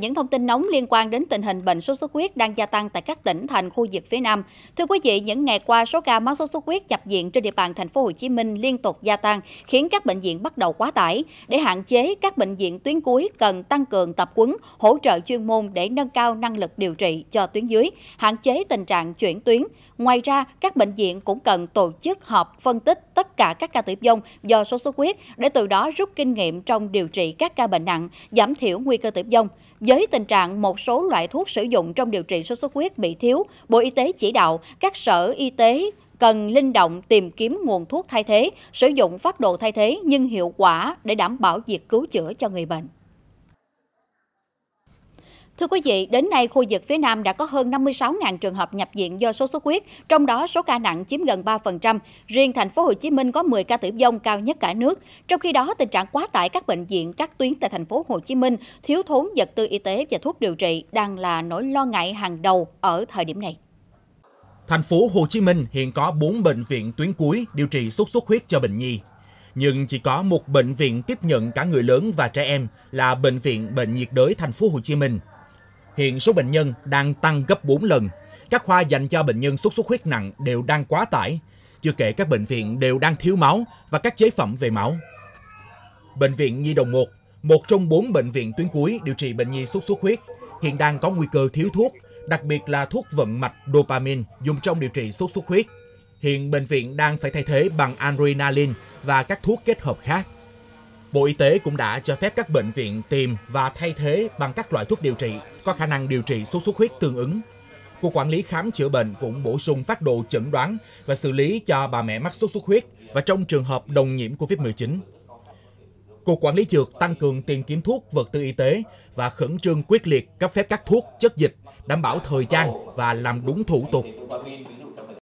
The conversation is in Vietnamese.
Những thông tin nóng liên quan đến tình hình bệnh sốt xuất huyết đang gia tăng tại các tỉnh thành khu vực phía Nam. Thưa quý vị, những ngày qua số ca mắc sốt xuất huyết nhập viện trên địa bàn thành phố Hồ Chí Minh liên tục gia tăng, khiến các bệnh viện bắt đầu quá tải. Để hạn chế, các bệnh viện tuyến cuối cần tăng cường tập quấn, hỗ trợ chuyên môn để nâng cao năng lực điều trị cho tuyến dưới, hạn chế tình trạng chuyển tuyến. Ngoài ra, các bệnh viện cũng cần tổ chức họp phân tích tất cả các ca tử vong do sốt xuất huyết để từ đó rút kinh nghiệm trong điều trị các ca bệnh nặng, giảm thiểu nguy cơ tử vong. Với tình trạng một số loại thuốc sử dụng trong điều trị sốt xuất huyết bị thiếu, Bộ Y tế chỉ đạo các sở y tế cần linh động tìm kiếm nguồn thuốc thay thế, sử dụng phát đồ thay thế nhưng hiệu quả để đảm bảo việc cứu chữa cho người bệnh. Thưa quý vị, đến nay khu vực phía Nam đã có hơn 56.000 trường hợp nhập viện do sốt xuất huyết, trong đó số ca nặng chiếm gần 3%, riêng thành phố Hồ Chí Minh có 10 ca tử vong cao nhất cả nước. Trong khi đó, tình trạng quá tải các bệnh viện các tuyến tại thành phố Hồ Chí Minh, thiếu thốn vật tư y tế và thuốc điều trị đang là nỗi lo ngại hàng đầu ở thời điểm này. Thành phố Hồ Chí Minh hiện có 4 bệnh viện tuyến cuối điều trị sốt xuất huyết cho bệnh nhi. Nhưng chỉ có một bệnh viện tiếp nhận cả người lớn và trẻ em là bệnh viện Bệnh nhiệt đới thành phố Hồ Chí Minh Hiện số bệnh nhân đang tăng gấp 4 lần. Các khoa dành cho bệnh nhân sốt xuất huyết nặng đều đang quá tải. Chưa kể các bệnh viện đều đang thiếu máu và các chế phẩm về máu. Bệnh viện Nhi Đồng 1, một trong bốn bệnh viện tuyến cuối điều trị bệnh nhi sốt xuất huyết, hiện đang có nguy cơ thiếu thuốc, đặc biệt là thuốc vận mạch dopamine dùng trong điều trị sốt xuất huyết. Hiện bệnh viện đang phải thay thế bằng adrenaline và các thuốc kết hợp khác. Bộ Y tế cũng đã cho phép các bệnh viện tìm và thay thế bằng các loại thuốc điều trị có khả năng điều trị sốt xuất huyết tương ứng. Cục quản lý khám chữa bệnh cũng bổ sung phát đồ chẩn đoán và xử lý cho bà mẹ mắc sốt xuất huyết và trong trường hợp đồng nhiễm COVID-19. Cục Quản lý Dược tăng cường tìm kiếm thuốc, vật tư y tế và khẩn trương quyết liệt cấp phép các thuốc, chất dịch, đảm bảo thời gian và làm đúng thủ tục.